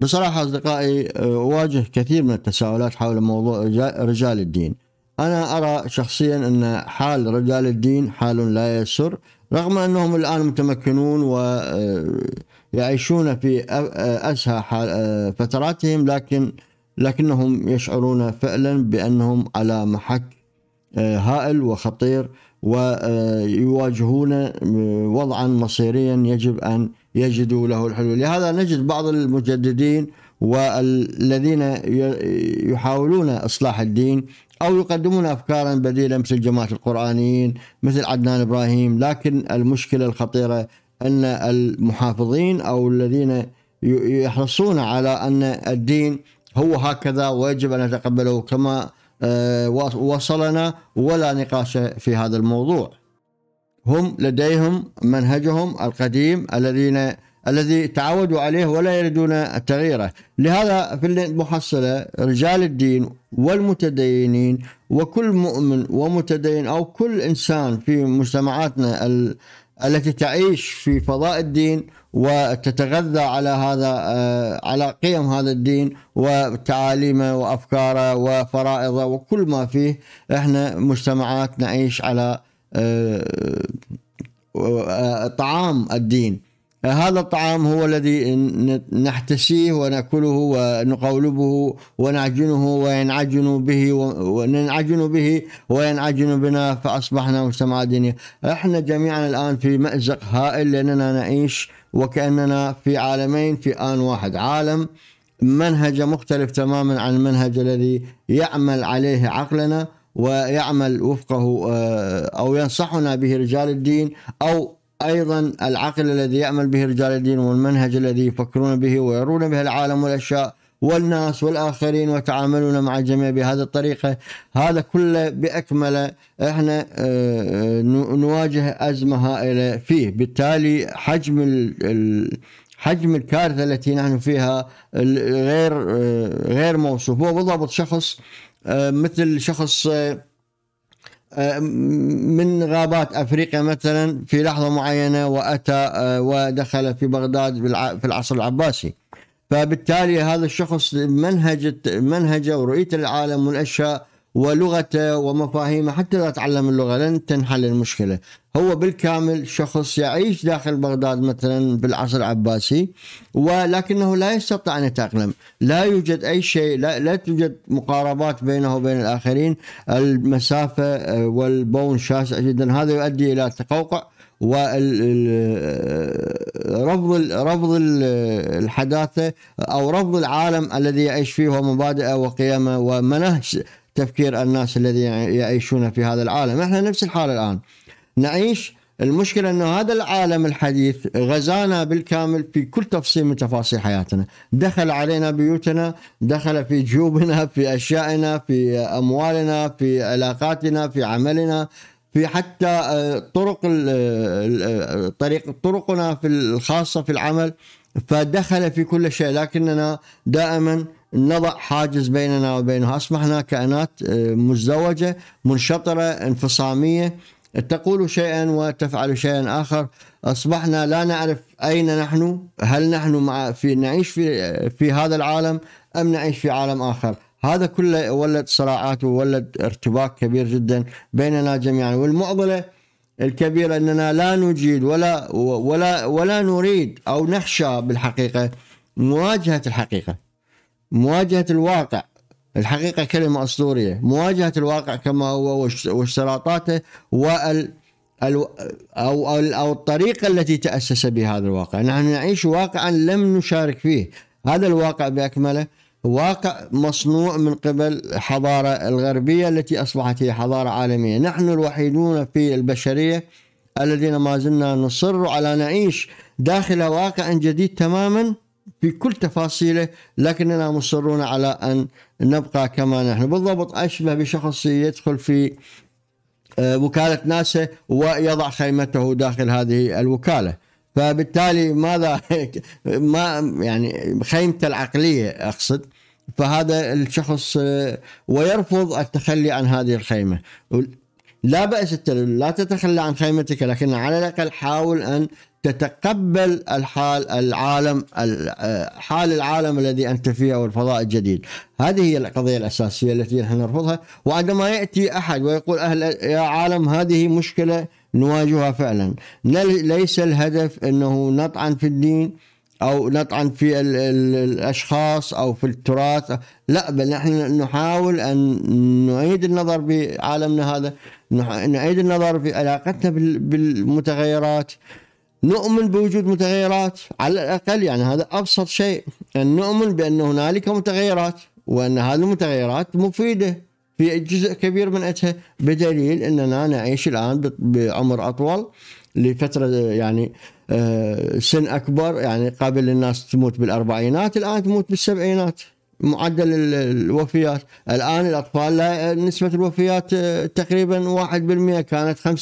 بصراحة أصدقائي آه، أواجه كثير من التساؤلات حول موضوع رجال الدين أنا أرى شخصيا أن حال رجال الدين حال لا يسر رغم أنهم الآن متمكنون ويعيشون آه، في أسهى آه، فتراتهم لكن لكنهم يشعرون فعلا بأنهم على محك هائل وخطير ويواجهون وضعا مصيريا يجب أن يجدوا له الحلول لهذا نجد بعض المجددين والذين يحاولون إصلاح الدين أو يقدمون أفكارا بديلة مثل جماعة القرآنيين مثل عدنان إبراهيم لكن المشكلة الخطيرة أن المحافظين أو الذين يحرصون على أن الدين هو هكذا ويجب أن نتقبله كما آه، وصلنا ولا نقاش في هذا الموضوع هم لديهم منهجهم القديم الذين الذي تعودوا عليه ولا يريدون تغييره لهذا في المحصلة رجال الدين والمتدينين وكل مؤمن ومتدين أو كل إنسان في مجتمعاتنا التي تعيش في فضاء الدين وتتغذى على هذا آه، على قيم هذا الدين وتعاليمه وافكاره وفرائضه وكل ما فيه احنا مجتمعات نعيش على آه، طعام الدين هذا الطعام هو الذي نحتسيه وناكله ونقولبه ونعجنه وينعجن به وننعجن به وينعجن بنا فاصبحنا مجتمع ديني. احنا جميعا الان في مازق هائل لاننا نعيش وكاننا في عالمين في ان واحد، عالم منهج مختلف تماما عن المنهج الذي يعمل عليه عقلنا ويعمل وفقه آه، أو ينصحنا به رجال الدين أو أيضا العقل الذي يعمل به رجال الدين والمنهج الذي يفكرون به ويرون به العالم والأشياء والناس والآخرين وتعاملون مع الجميع بهذه الطريقة هذا كله بأكمله احنا آه، آه، نواجه أزمة هائلة فيه بالتالي حجم حجم الكارثة التي نحن فيها غير غير موصوف هو بالضبط شخص آه، مثل شخص آه، آه، من غابات افريقيا مثلا في لحظه معينه واتى ودخل في بغداد في العصر العباسي فبالتالي هذا الشخص منهج منهجه ورؤيته للعالم والاشياء ولغته ومفاهيمه حتى لا تعلم اللغه لن تنحل المشكله هو بالكامل شخص يعيش داخل بغداد مثلا بالعصر العباسي ولكنه لا يستطيع ان يتاقلم، لا يوجد اي شيء، لا, لا توجد مقاربات بينه وبين الاخرين، المسافه آه، والبون شاسع جدا، هذا يؤدي الى التقوقع ورفض آه، رفض آه، الحداثه او رفض العالم الذي يعيش فيه ومبادئه وقيمه ومنهج تفكير الناس الذين يعيشون في هذا العالم، احنا نفس الحاله الان. نعيش المشكلة أنه هذا العالم الحديث غزانا بالكامل في كل تفصيل من تفاصيل حياتنا دخل علينا بيوتنا دخل في جيوبنا في أشيائنا في أموالنا في علاقاتنا في عملنا في حتى آه، طرق آه، آه، طريق طرقنا في الخاصة في العمل فدخل في كل شيء لكننا دائما نضع حاجز بيننا وبينها أصبحنا كائنات مزدوجة منشطرة انفصامية تقول شيئا وتفعل شيئا آخر أصبحنا لا نعرف أين نحن هل نحن مع في نعيش في, في هذا العالم أم نعيش في عالم آخر هذا كله ولد صراعات وولد ارتباك كبير جدا بيننا جميعا والمعضلة الكبيرة أننا لا نجيد ولا ولا ولا نريد أو نخشى بالحقيقة مواجهة الحقيقة مواجهة الواقع الحقيقة كلمة أسطورية مواجهة الواقع كما هو واشتراطاته وال أو أو الطريقة التي تأسس بها هذا الواقع نحن نعيش واقعا لم نشارك فيه هذا الواقع بأكمله واقع مصنوع من قبل الحضارة الغربية التي أصبحت هي حضارة عالمية نحن الوحيدون في البشرية الذين ما زلنا نصر على نعيش داخل واقع جديد تماما بكل تفاصيله لكننا مصرون على أن نبقى كما نحن بالضبط أشبه بشخص يدخل في آه، وكالة ناسا ويضع خيمته داخل هذه الوكالة فبالتالي ماذا ما يعني خيمته العقلية أقصد فهذا الشخص آه، ويرفض التخلي عن هذه الخيمة لا بأس لا تتخلى عن خيمتك لكن على الأقل حاول أن تتقبل الحال العالم آه، حال العالم الذي انت فيه او الفضاء الجديد هذه هي القضيه الاساسيه التي نحن نرفضها وعندما ياتي احد ويقول اهل يا عالم هذه مشكله نواجهها فعلا ليس الهدف انه نطعن في الدين او نطعن في الاشخاص او في التراث لا بل نحن نحاول ان نعيد النظر بعالمنا هذا نعيد النظر في علاقتنا بالمتغيرات نؤمن بوجود متغيرات على الأقل يعني هذا أبسط شيء أن يعني نؤمن بأن هنالك متغيرات وأن هذه المتغيرات مفيدة في جزء كبير من أتها بدليل أننا نعيش الآن بعمر أطول لفترة يعني آه، سن أكبر يعني قبل الناس تموت بالأربعينات الآن تموت بالسبعينات معدل الوفيات الآن الأطفال لا نسبة الوفيات آه، تقريبا 1% كانت 50%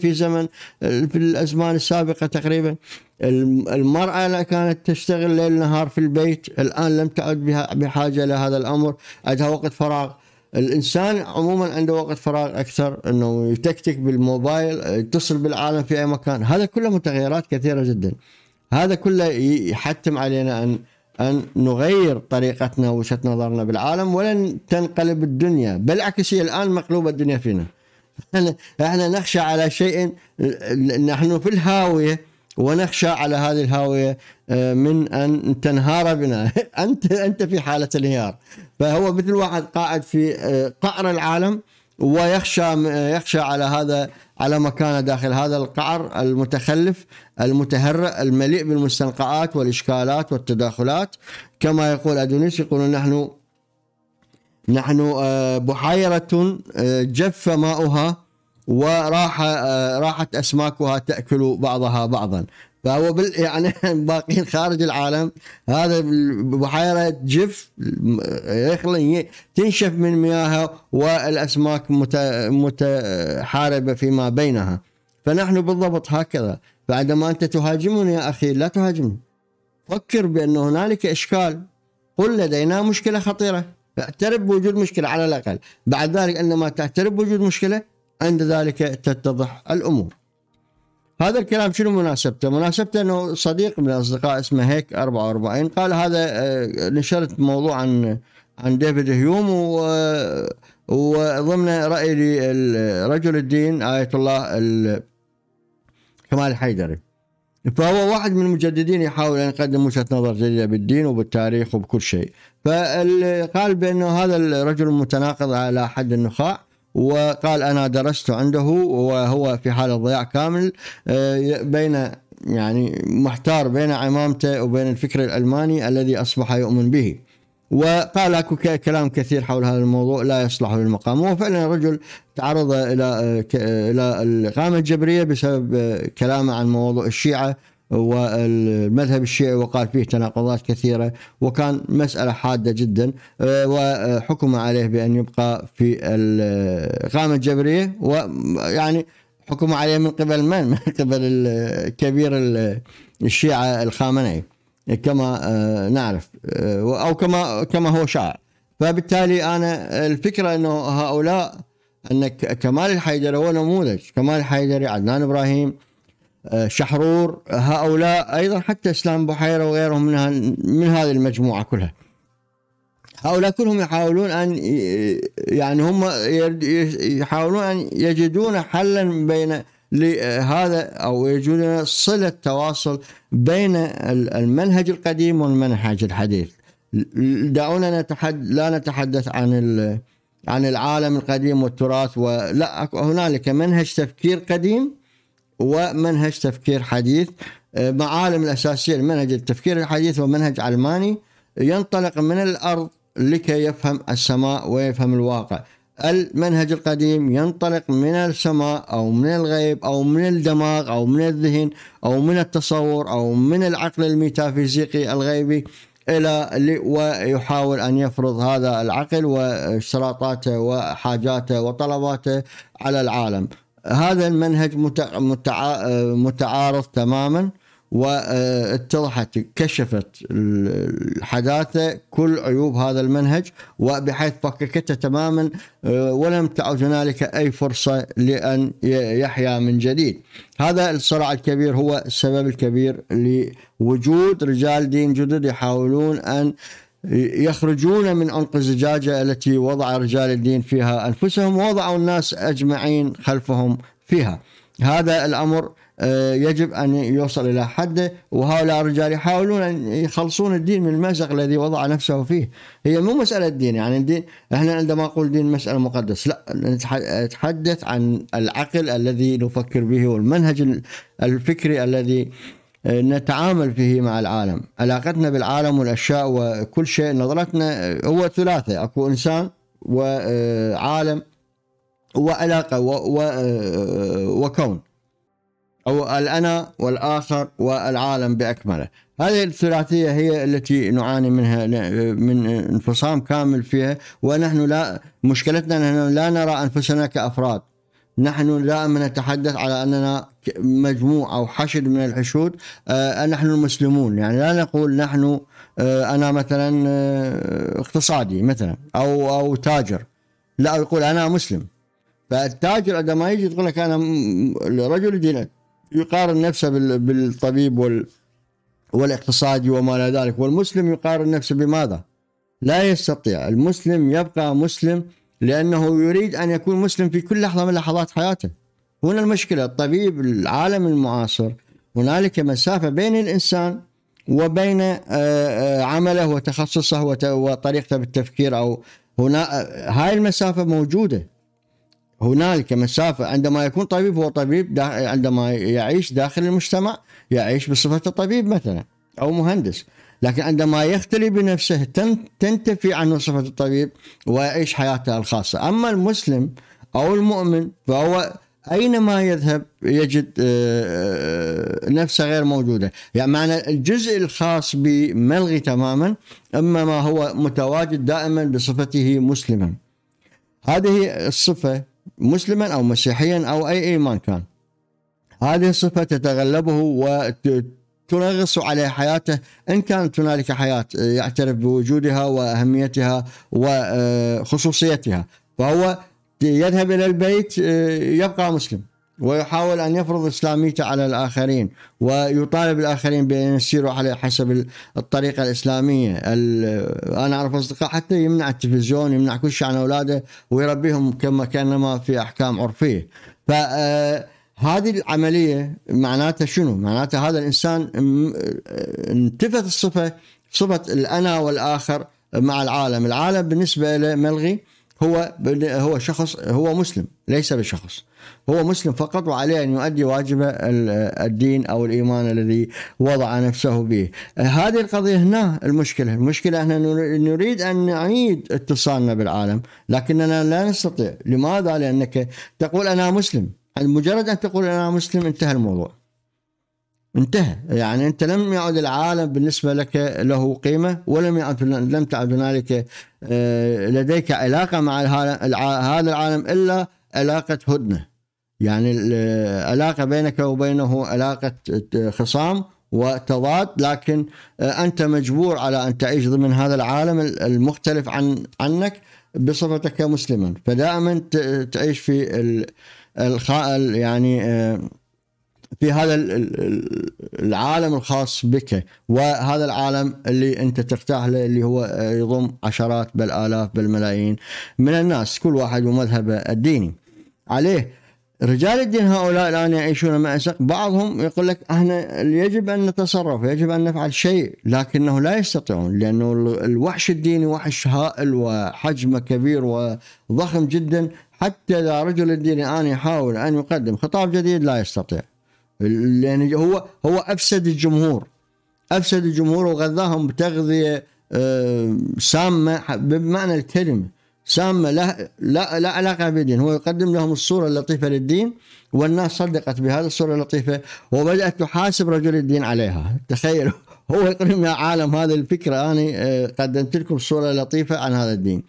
في زمن في الأزمان السابقة تقريبا المرأة لا كانت تشتغل ليل نهار في البيت الآن لم تعد بحاجة لهذا الأمر عندها وقت فراغ الانسان عموما عنده وقت فراغ اكثر انه يتكتك بالموبايل آه، يتصل بالعالم في اي مكان هذا كله متغيرات كثيره جدا هذا كله يحتم علينا ان أن نغير طريقتنا ووجهة نظرنا بالعالم ولن تنقلب الدنيا بالعكس هي الآن مقلوبة الدنيا فينا احنا نخشى على شيء نحن في الهاوية ونخشى على هذه الهاوية آه، من أن تنهار بنا أنت أنت في حالة انهيار فهو مثل واحد قاعد في آه، قعر العالم ويخشى يخشى على هذا على مكانه داخل هذا القعر المتخلف المتهرع المليء بالمستنقعات والاشكالات والتداخلات كما يقول ادونيس يقول نحن نحن آه، بحيره آه، جف ماؤها وراح آه، راحت اسماكها تاكل بعضها بعضا فهو بال يعني باقيين خارج العالم هذا بحيره جف يخلي تنشف من مياهها والاسماك متحاربه فيما بينها فنحن بالضبط هكذا فعندما انت تهاجمني يا اخي لا تهاجمني فكر بان هنالك اشكال قل لدينا مشكله خطيره اعترف بوجود مشكله على الاقل بعد ذلك عندما تعترف بوجود مشكله عند ذلك تتضح الامور هذا الكلام شنو مناسبته؟ مناسبته انه صديق من الاصدقاء اسمه هيك 44 قال هذا آه، نشرت موضوع عن عن ديفيد هيوم و آه، وضمن راي رجل الدين ايه الله كمال الحيدري فهو واحد من المجددين يحاول ان يقدم وجهه نظر جديده بالدين وبالتاريخ وبكل شيء فقال بانه هذا الرجل المتناقض على حد النخاع وقال أنا درست عنده وهو في حال الضياع كامل آه، بين يعني محتار بين عمامته وبين الفكر الألماني الذي أصبح يؤمن به وقال اكو كلام كثير حول هذا الموضوع لا يصلح للمقام هو فعلا رجل تعرض الى آه، آه، الى الاقامه الجبريه بسبب كلامه عن موضوع الشيعه والمذهب الشيعي وقال فيه تناقضات كثيرة وكان مسألة حادة جدا آه، وحكم عليه بأن يبقى في الإقامة الجبرية ويعني حكم عليه من قبل من؟ من قبل كبير الشيعة الخامنئي كما آه، نعرف آه، أو كما كما هو شاع فبالتالي أنا الفكرة أنه هؤلاء أن كمال الحيدري هو نموذج كمال الحيدري عدنان إبراهيم آه، شحرور آه، هؤلاء ايضا حتى اسلام بحيره وغيرهم من من هذه المجموعه كلها هؤلاء كلهم يحاولون ان يعني هم يحاولون ان يجدون حلا بين لهذا او يجدون صله تواصل بين المنهج القديم والمنهج الحديث دعونا نتحد لا نتحدث عن عن العالم القديم والتراث ولا هنالك منهج تفكير قديم ومنهج تفكير حديث آه، معالم الأساسية لمنهج التفكير الحديث ومنهج علماني ينطلق من الأرض لكي يفهم السماء ويفهم الواقع المنهج القديم ينطلق من السماء أو من الغيب أو من الدماغ أو من الذهن أو من التصور أو من العقل الميتافيزيقي الغيبي الى ويحاول ان يفرض هذا العقل واشتراطاته وحاجاته وطلباته على العالم هذا المنهج متع... متع... متعارض تماما واتضحت كشفت الحداثة كل عيوب هذا المنهج وبحيث فككته تماما ولم تعد هنالك أي فرصة لأن يحيا من جديد هذا الصراع الكبير هو السبب الكبير لوجود رجال دين جدد يحاولون أن يخرجون من عنق الزجاجة التي وضع رجال الدين فيها أنفسهم ووضعوا الناس أجمعين خلفهم فيها هذا الأمر آه، يجب أن يوصل إلى حده وهؤلاء الرجال يحاولون أن يخلصون الدين من المأزق الذي وضع نفسه فيه هي مو مسألة دين يعني الدين إحنا عندما نقول دين مسألة مقدس لا نتحدث عن العقل الذي نفكر به والمنهج الفكري الذي آه، نتعامل فيه مع العالم علاقتنا بالعالم والأشياء وكل شيء نظرتنا هو ثلاثة أكو إنسان وعالم وعلاقة آه، وكون أو الأنا والآخر والعالم بأكمله هذه الثلاثية هي التي نعاني منها من انفصام كامل فيها ونحن لا مشكلتنا أننا لا نرى أنفسنا كأفراد نحن دائما نتحدث على اننا مجموعه او حشد من الحشود آه نحن المسلمون يعني لا نقول نحن آه انا مثلا آه اقتصادي مثلا او او تاجر لا يقول انا مسلم فالتاجر عندما يجي يقول لك انا رجل دين يقارن نفسه بالطبيب وال والاقتصادي وما الى ذلك والمسلم يقارن نفسه بماذا؟ لا يستطيع المسلم يبقى مسلم لأنه يريد أن يكون مسلم في كل لحظة من لحظات حياته هنا المشكلة الطبيب العالم المعاصر هنالك مسافة بين الإنسان وبين آه، آه، عمله وتخصصه وطريقته بالتفكير أو هنا آه، هاي المسافة موجودة هنالك مسافة عندما يكون طبيب هو طبيب عندما يعيش داخل المجتمع يعيش بصفة طبيب مثلا أو مهندس لكن عندما يختلي بنفسه تنتفي عنه صفة الطبيب ويعيش حياته الخاصة أما المسلم أو المؤمن فهو أينما يذهب يجد آه، آه، نفسه غير موجودة يعني معنى الجزء الخاص بملغي تماما أما ما هو متواجد دائما بصفته مسلما هذه الصفة مسلما أو مسيحيا أو أي إيمان كان هذه الصفة تتغلبه وت ترغص على حياته إن كانت هنالك حياة يعترف بوجودها وأهميتها وخصوصيتها فهو يذهب إلى البيت يبقى مسلم ويحاول أن يفرض إسلاميته على الآخرين ويطالب الآخرين بأن يسيروا على حسب الطريقة الإسلامية أنا أعرف أصدقاء حتى يمنع التلفزيون يمنع كل شيء عن أولاده ويربيهم كما كأنما في أحكام عرفية ف آه، هذه العمليه معناتها شنو؟ معناتها هذا الانسان آه، انتفت الصفه صفه الانا والاخر مع العالم، العالم بالنسبه له ملغي هو هو شخص هو مسلم ليس بشخص هو مسلم فقط وعليه ان يؤدي واجب الدين او الايمان الذي وضع نفسه به. هذه القضيه هنا المشكله، المشكله احنا نريد ان نعيد اتصالنا بالعالم لكننا لا نستطيع، لماذا؟ لانك تقول انا مسلم مجرد أن تقول أنا مسلم انتهى الموضوع انتهى يعني أنت لم يعد العالم بالنسبة لك له قيمة ولم يعد لم تعد هنالك آه، لديك علاقة مع هذا العالم إلا علاقة هدنة يعني العلاقة بينك وبينه علاقة خصام وتضاد لكن آه، أنت مجبور على أن تعيش ضمن هذا العالم المختلف عن عنك بصفتك مسلما فدائما تعيش في يعني آه، في هذا العالم الخاص بك وهذا العالم اللي انت ترتاح له اللي هو آه، يضم عشرات بل الاف من الناس كل واحد ومذهبه الديني عليه رجال الدين هؤلاء الان يعيشون مأسق بعضهم يقول لك احنا يجب ان نتصرف يجب ان نفعل شيء لكنه لا يستطيعون لانه الوحش الديني وحش هائل وحجمه كبير وضخم جدا حتى اذا رجل الدين الان يحاول ان يقدم خطاب جديد لا يستطيع لان هو هو افسد الجمهور افسد الجمهور وغذاهم بتغذيه آه، سامه بمعنى الكلمه سامة لا, لا, لا علاقة بالدين هو يقدم لهم الصورة اللطيفة للدين والناس صدقت بهذه الصورة اللطيفة وبدأت تحاسب رجل الدين عليها تخيلوا هو يقول يا عالم هذه الفكرة أنا آه، قدمت لكم صورة لطيفة عن هذا الدين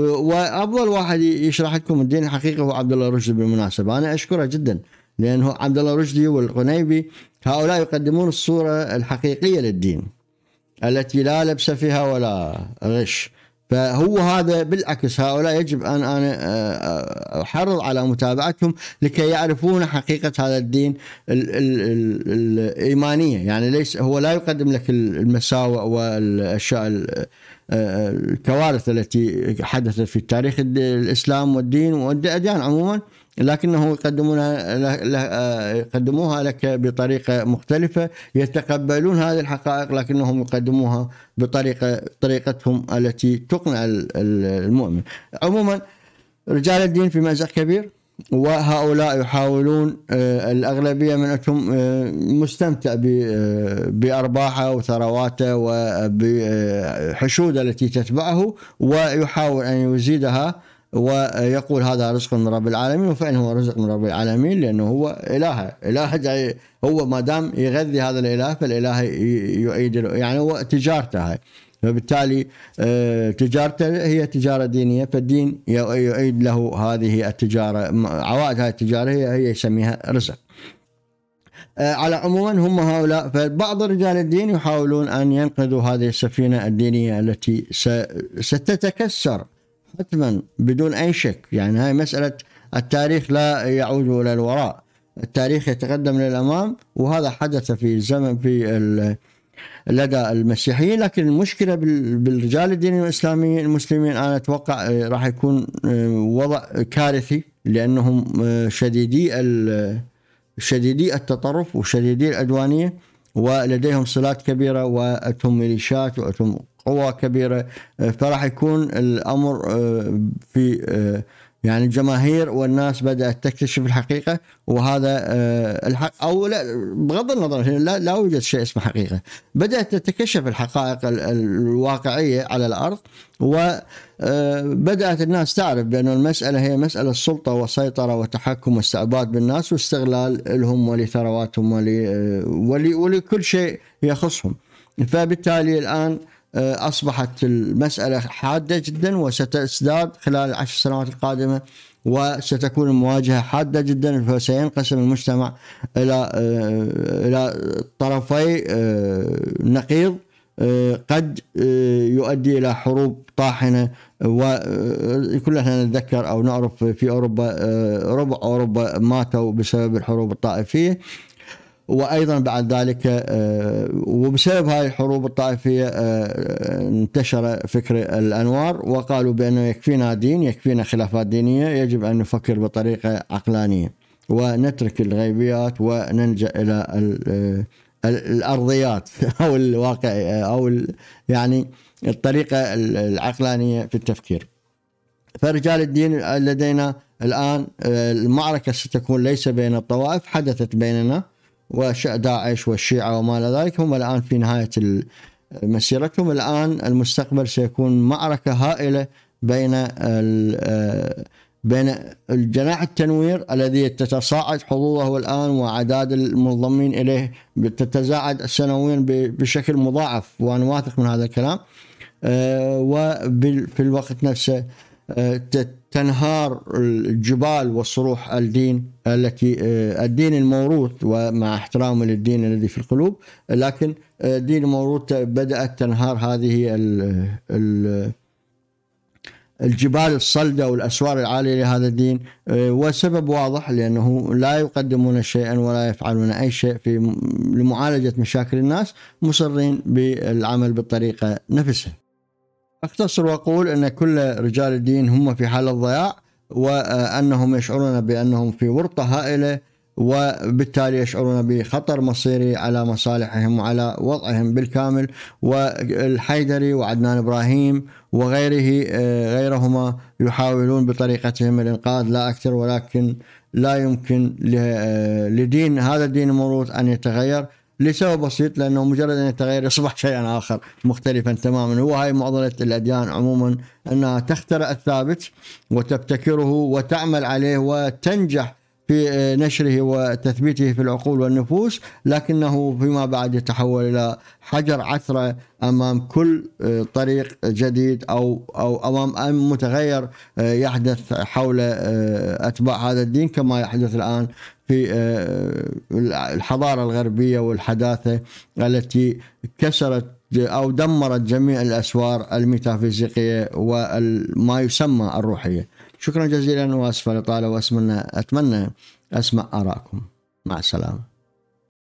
وأفضل واحد يشرح لكم الدين الحقيقي هو عبد الله رشدي بالمناسبة أنا أشكره جدا لأنه عبد الله رشدي والقنيبي هؤلاء يقدمون الصورة الحقيقية للدين التي لا لبس فيها ولا غش فهو هذا بالعكس هؤلاء يجب ان انا آه، آه، احرض على متابعتهم لكي يعرفون حقيقه هذا الدين الايمانيه يعني ليس هو لا يقدم لك المساوئ والاشياء آه، الكوارث التي حدثت في تاريخ الاسلام والدين والاديان عموما لكنه يقدمونها يقدموها لك بطريقه مختلفه يتقبلون هذه الحقائق لكنهم يقدموها بطريقه طريقتهم التي تقنع المؤمن عموما رجال الدين في مزق كبير وهؤلاء يحاولون آه، الأغلبية منهم آه، مستمتع آه، بأرباحه وثرواته وبحشود التي تتبعه ويحاول أن يزيدها ويقول هذا رزق من رب العالمين وفعلا هو رزق من رب العالمين لأنه هو إله إله جاي هو ما دام يغذي هذا الإله فالإله يعيد يعني هو تجارته هاي فبالتالي آه، تجارته هي تجارة دينية فالدين يعيد له هذه التجارة عوائد هذه التجارة هي هي يسميها رزق آه، على عموما هم هؤلاء فبعض رجال الدين يحاولون أن ينقذوا هذه السفينة الدينية التي ستتكسر حتما بدون أي شك يعني هاي مسألة التاريخ لا يعود إلى الوراء التاريخ يتقدم للأمام وهذا حدث في الزمن في لدى المسيحيين لكن المشكلة بالرجال الدينيين الإسلاميين المسلمين أنا أتوقع آه، راح يكون آه، وضع كارثي لأنهم آه، شديدي شديدي التطرف وشديدي العدوانية ولديهم صلات كبيرة وأتهم ميليشيات وأتهم قوى كبيرة آه، فراح يكون الأمر آه، في آه، يعني الجماهير والناس بدأت تكتشف الحقيقة وهذا الحق أو لا بغض النظر لا, لا يوجد شيء اسمه حقيقة بدأت تتكشف الحقائق الواقعية على الأرض وبدأت الناس تعرف بأن المسألة هي مسألة السلطة والسيطرة والتحكم واستعباد بالناس واستغلال لهم ولثرواتهم ولكل شيء يخصهم فبالتالي الآن آه، أصبحت المسألة حادة جدا وستزداد خلال العشر سنوات القادمة وستكون المواجهة حادة جدا فسينقسم المجتمع إلى آه، إلى طرفي آه، نقيض قد يؤدي إلى حروب طاحنة وكلنا نتذكر أو نعرف في أوروبا ربع أوروبا ماتوا بسبب الحروب الطائفية وايضا بعد ذلك آه، وبسبب هاي الحروب الطائفيه آه، انتشر فكر الانوار وقالوا بانه يكفينا دين يكفينا خلافات دينيه يجب ان نفكر بطريقه عقلانيه ونترك الغيبيات ونلجا الى آه، الارضيات او الواقع او يعني الطريقه العقلانيه في التفكير. فرجال الدين لدينا الان المعركه ستكون ليس بين الطوائف حدثت بيننا وش داعش والشيعة وما إلى ذلك هم الآن في نهاية مسيرتهم الآن المستقبل سيكون معركة هائلة بين آه، بين الجناح التنوير الذي تتصاعد حظوظه الآن وأعداد المنضمين إليه تتزاعد سنويا بشكل مضاعف وأنا واثق من هذا الكلام آه، وفي الوقت نفسه آه، تنهار الجبال وصروح الدين التي آه، الدين الموروث ومع احترامي للدين الذي في القلوب لكن الدين آه، الموروث بدأت تنهار هذه الجبال الصلدة والأسوار العالية لهذا الدين وسبب واضح لأنه لا يقدمون شيئا ولا يفعلون أي شيء في لمعالجة مشاكل الناس مصرين بالعمل بالطريقة نفسها أختصر وأقول أن كل رجال الدين هم في حال الضياع وأنهم يشعرون بأنهم في ورطة هائلة وبالتالي يشعرون بخطر مصيري على مصالحهم وعلى وضعهم بالكامل والحيدري وعدنان ابراهيم وغيره آه، غيرهما يحاولون بطريقتهم الانقاذ لا اكثر ولكن لا يمكن آه، لدين هذا الدين الموروث ان يتغير لسبب بسيط لانه مجرد ان يتغير يصبح شيئا اخر مختلفا تماما هو هاي معضله الاديان عموما انها تخترع الثابت وتبتكره وتعمل عليه وتنجح في آه، نشره وتثبيته في العقول والنفوس لكنه فيما بعد يتحول الى حجر عثره امام كل آه، طريق جديد او او امام متغير آه، يحدث حول اتباع هذا الدين كما يحدث الان في آه، آه، الحضارة الغربية والحداثة التي كسرت أو دمرت جميع الأسوار الميتافيزيقية وما يسمى الروحية شكرا جزيلا وأسف لطالة وأتمنى أتمنى أسمع آراءكم مع السلامة